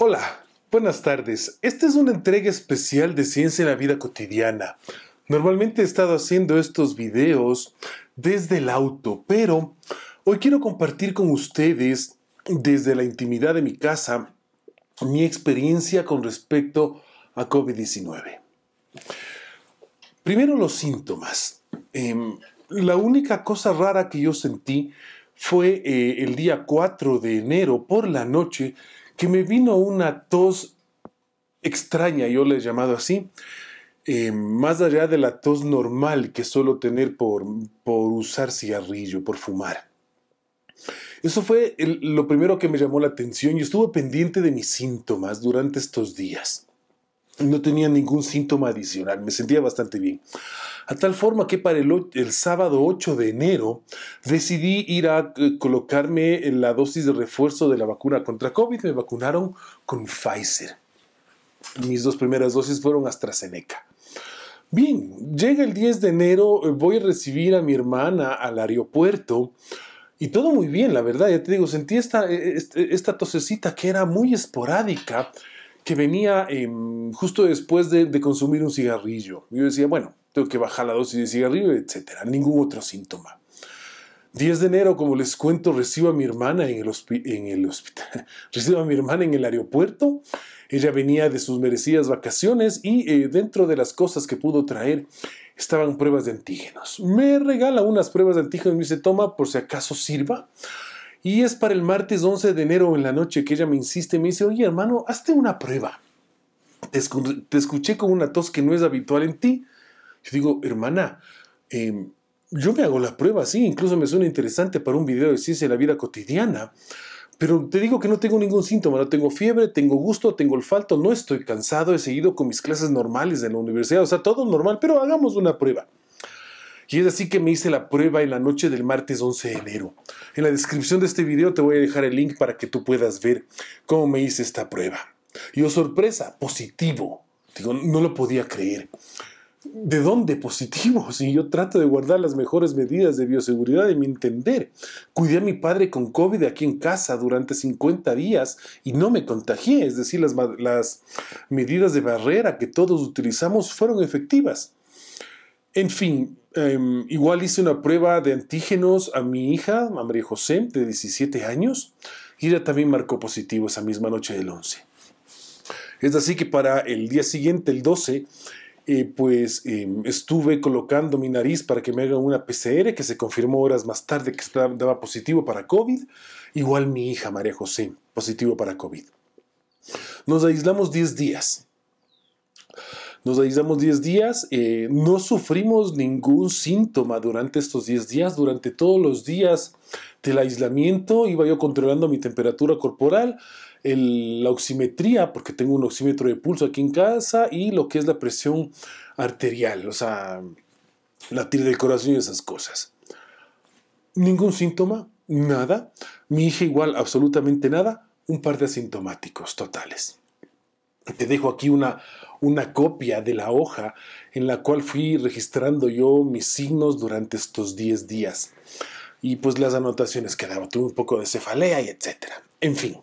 Hola, buenas tardes. Esta es una entrega especial de Ciencia en la Vida Cotidiana. Normalmente he estado haciendo estos videos desde el auto, pero hoy quiero compartir con ustedes desde la intimidad de mi casa mi experiencia con respecto a COVID-19. Primero los síntomas. Em, la única cosa rara que yo sentí fue eh, el día 4 de enero por la noche que me vino una tos extraña, yo la he llamado así, eh, más allá de la tos normal que suelo tener por, por usar cigarrillo, por fumar. Eso fue lo primero que me llamó la atención y estuve pendiente de mis síntomas durante estos días no tenía ningún síntoma adicional, me sentía bastante bien. A tal forma que para el, sábado 8 de enero decidí ir a eh, colocarme la dosis de refuerzo de la vacuna contra COVID. Me vacunaron con Pfizer. Mis dos primeras dosis fueron AstraZeneca. Bien, llega el 10 de enero, eh, voy a recibir a mi hermana al aeropuerto. Y todo muy bien, la verdad, ya te digo, sentí esta, eh, este, esta tosecita que era muy esporádica que venía em, justo después de, consumir un cigarrillo. Yo decía, bueno, tengo que bajar la dosis de cigarrillo, etcétera. Ningún otro síntoma. 10 de enero, como les cuento, recibo a mi hermana en el, hospital. recibo a mi hermana en el aeropuerto. Ella venía de sus merecidas vacaciones y eh, dentro de las cosas que pudo traer estaban pruebas de antígenos. Me regala unas pruebas de antígenos y me dice, toma por si acaso sirva. Y es para el martes 11 de enero en la noche que ella me insiste, me dice, oye hermano, hazte una prueba. Te, escuché con una tos que no es habitual en ti. Yo digo, hermana, em, yo me hago la prueba, sí, incluso me suena interesante para un video de ciencia de la vida cotidiana. Pero te digo que no tengo ningún síntoma, no tengo fiebre, tengo gusto, tengo olfato, no estoy cansado, he seguido con mis clases normales de la universidad, o sea, todo normal, pero hagamos una prueba. Y es así que me hice la prueba en la noche del martes 11 de enero. En la descripción de este video te voy a dejar el link para que tú puedas ver cómo me hice esta prueba. Y oh sorpresa, positivo. Digo, no lo podía creer. ¿De dónde positivo? Si yo trato de guardar las mejores medidas de bioseguridad de mi entender. Cuidé a mi padre con COVID aquí en casa durante 50 días y no me contagié, es decir, las, las medidas de barrera que todos utilizamos fueron efectivas. En fin, em, igual hice una prueba de antígenos a mi hija, a María José, de 17 años, y ella también marcó positivo esa misma noche del 11. Es así que para el día siguiente, el 12, eh, pues em, estuve colocando mi nariz para que me hagan una PCR que se confirmó horas más tarde que estaba, daba positivo para COVID. Igual mi hija María José, positivo para COVID. Nos aislamos 10 días. Nos aislamos 10 días, eh, no sufrimos ningún síntoma durante estos 10 días, durante todos los días del aislamiento iba yo controlando mi temperatura corporal, la oximetría, porque tengo un oxímetro de pulso aquí en casa, y lo que es la presión arterial, o sea, latir del corazón y esas cosas. Ningún síntoma, nada. Mi hija igual, absolutamente nada. Un par de asintomáticos totales. Te dejo aquí una, una copia de la hoja en la cual fui registrando yo mis signos durante estos 10 días. Y pues las anotaciones que daba, tuve un poco de cefalea y etcétera. En fin.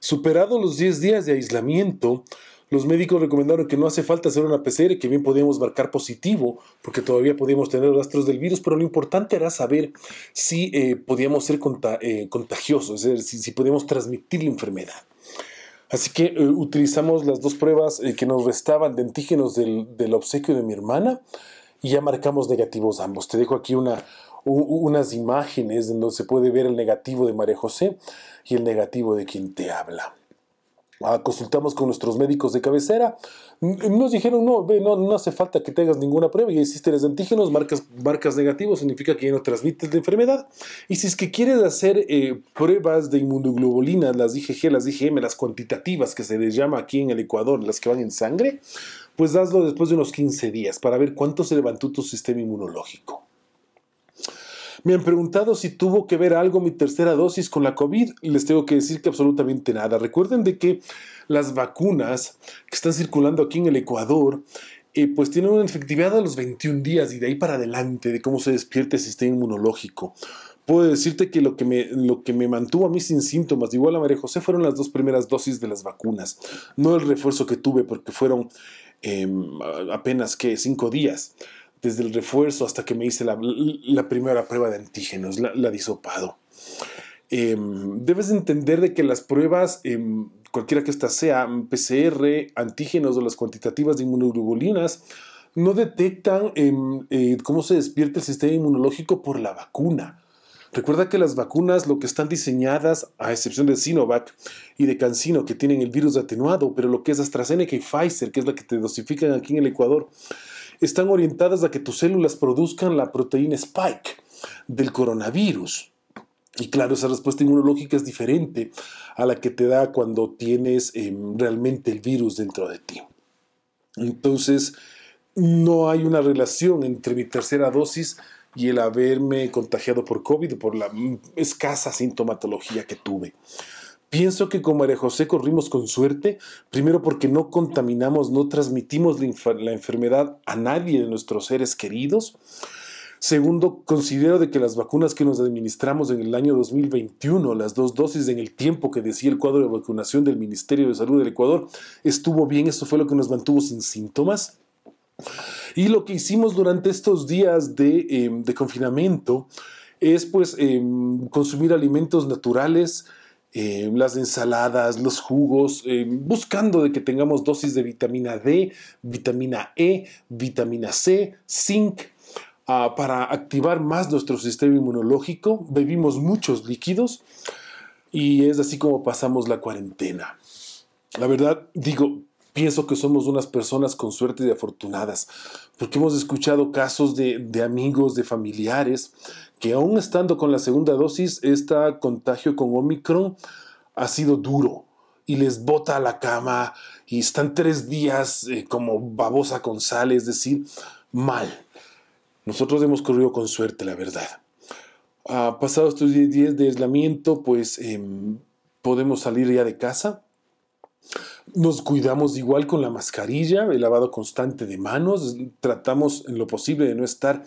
Superados los 10 días de aislamiento, los médicos recomendaron que no hace falta hacer una PCR, que bien podíamos marcar positivo, porque todavía podíamos tener rastros del virus, pero lo importante era saber si eh, podíamos ser eh, contagiosos, si podíamos transmitir la enfermedad. Así que eh, utilizamos las dos pruebas eh, que nos restaban de antígenos del, obsequio de mi hermana y ya marcamos negativos ambos. Te dejo aquí unas imágenes donde se puede ver el negativo de María José y el negativo de quien te habla consultamos con nuestros médicos de cabecera, nos dijeron, no, no, hace falta que tengas ninguna prueba, ya hiciste los antígenos, marcas, marcas negativos, significa que ya no transmites la enfermedad. Y si es que quieres hacer eh, pruebas de inmunoglobulina, las IgG, las IgM, las cuantitativas que se les llama aquí en el Ecuador, las que van en sangre, pues hazlo después de unos 15 días para ver cuánto se levantó tu sistema inmunológico. Me han preguntado si tuvo que ver algo mi tercera dosis con la COVID. Les tengo que decir que absolutamente nada. Recuerden de que las vacunas que están circulando aquí en el Ecuador eh, pues tienen una efectividad a los 21 días y de ahí para adelante de cómo se despierte el sistema inmunológico. Puedo decirte que lo que, me, lo que me mantuvo a mí sin síntomas, igual a María José, fueron las dos primeras dosis de las vacunas, no el refuerzo que tuve porque fueron em, apenas que cinco días desde el refuerzo hasta que me hice la, primera prueba de antígenos, la, disopado. Em, debes entender de que las pruebas, em, cualquiera que ésta sea, PCR, antígenos o las cuantitativas de inmunoglobulinas, no detectan em, eh, cómo se despierta el sistema inmunológico por la vacuna. Recuerda que las vacunas lo que están diseñadas, a excepción de Sinovac y de CanSino, que tienen el virus atenuado, pero lo que es AstraZeneca y Pfizer, que es la que te dosifican aquí en el Ecuador, están orientadas a que tus células produzcan la proteína spike del coronavirus. Y claro, esa respuesta inmunológica es diferente a la que te da cuando tienes em, realmente el virus dentro de ti. Entonces, no hay una relación entre mi tercera dosis y el haberme contagiado por COVID, por la escasa sintomatología que tuve. Pienso que como María José corrimos con suerte, primero porque no contaminamos, no transmitimos la, enfermedad a nadie de nuestros seres queridos. Segundo, considero de que las vacunas que nos administramos en el año 2021, las dos dosis en el tiempo que decía el cuadro de vacunación del Ministerio de Salud del Ecuador, estuvo bien, eso fue lo que nos mantuvo sin síntomas. Y lo que hicimos durante estos días de, eh, confinamiento es pues em, consumir alimentos naturales, eh, las ensaladas, los jugos, eh, buscando de que tengamos dosis de vitamina D, vitamina E, vitamina C, zinc, ah, para activar más nuestro sistema inmunológico. Bebimos muchos líquidos y es así como pasamos la cuarentena. La verdad, digo, pienso que somos unas personas con suerte y afortunadas, porque hemos escuchado casos de amigos, de familiares que aún estando con la segunda dosis, este contagio con Omicron ha sido duro y les bota a la cama y están tres días eh, como babosa con sal, es decir, mal. Nosotros hemos corrido con suerte, la verdad. pasados estos 10 días de aislamiento, pues em, podemos salir ya de casa. Nos cuidamos igual con la mascarilla, el lavado constante de manos, tratamos en lo posible de no estar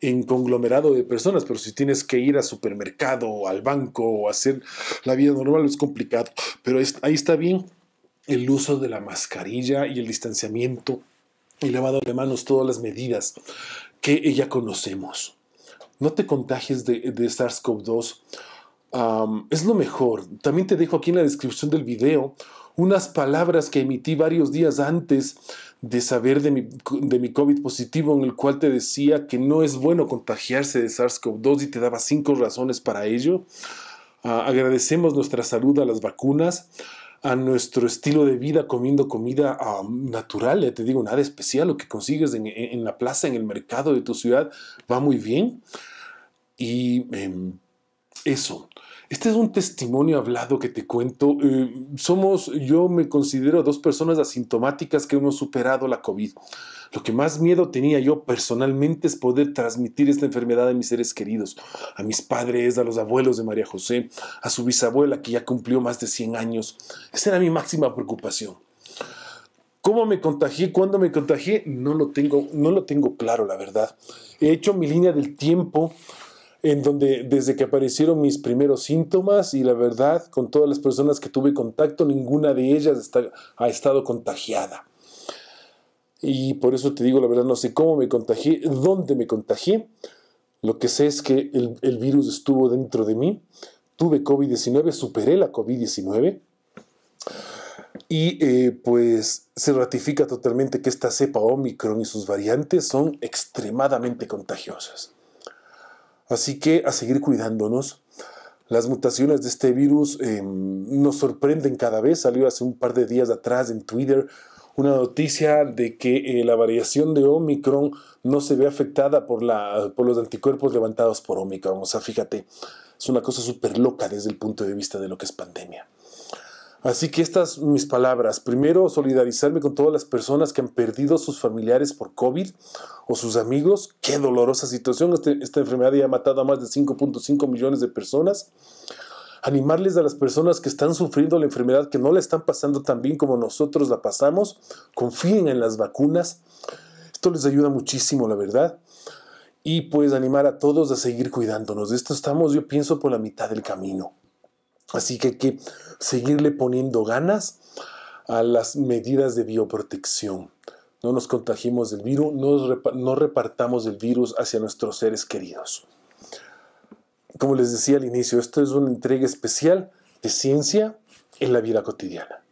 en conglomerado de personas, pero si tienes que ir al supermercado o al banco o hacer la vida normal es complicado, pero ahí está bien el uso de la mascarilla y el distanciamiento y lavado de manos, todas las medidas que ya conocemos. No te contagies de, de SARS-CoV-2. es lo mejor. También te dejo aquí en la descripción del video unas palabras que emití varios días antes de saber de mi, de mi COVID positivo, en el cual te decía que no es bueno contagiarse de SARS-CoV-2 y te daba cinco razones para ello. Ah, agradecemos nuestra salud a las vacunas, a nuestro estilo de vida comiendo comida ah, natural, ya eh, te digo, nada especial, lo que consigues en, la plaza, en el mercado de tu ciudad, va muy bien. Y em, eso, este es un testimonio hablado que te cuento. Eh, somos, yo me considero dos personas asintomáticas que hemos superado la COVID. Lo que más miedo tenía yo personalmente es poder transmitir esta enfermedad a mis seres queridos, a mis padres, a los abuelos de María José, a su bisabuela que ya cumplió más de 100 años. Esa era mi máxima preocupación. ¿Cómo me contagié? ¿Cuándo me contagié? No lo tengo, no lo tengo claro, la verdad. He hecho mi línea del tiempo en donde desde que aparecieron mis primeros síntomas y la verdad, con todas las personas que tuve contacto, ninguna de ellas ha estado contagiada. Y por eso te digo, la verdad, no sé cómo me contagié, dónde me contagié. Lo que sé es que el, virus estuvo dentro de mí. Tuve COVID-19, superé la COVID-19. Y eh, pues se ratifica totalmente que esta cepa Omicron y sus variantes son extremadamente contagiosas. Así que a seguir cuidándonos. Las mutaciones de este virus eh, nos sorprenden cada vez. Salió hace un par de días atrás en Twitter una noticia de que eh, la variación de Omicron no se ve afectada por, por los anticuerpos levantados por Omicron. O sea, fíjate, es una cosa súper loca desde el punto de vista de lo que es pandemia. Así que estas mis palabras. Primero, solidarizarme con todas las personas que han perdido sus familiares por COVID o sus amigos. Qué dolorosa situación. Este, esta enfermedad ya ha matado a más de 5.5 millones de personas. Animarles a las personas que están sufriendo la enfermedad, que no la están pasando tan bien como nosotros la pasamos. Confíen en las vacunas. Esto les ayuda muchísimo, la verdad. Y pues animar a todos a seguir cuidándonos. De esto estamos, yo pienso, por la mitad del camino. Así que hay que seguirle poniendo ganas a las medidas de bioprotección. No nos contagimos del virus, no, no repartamos el virus hacia nuestros seres queridos. Como les decía al inicio, esto es una entrega especial de ciencia en la vida cotidiana.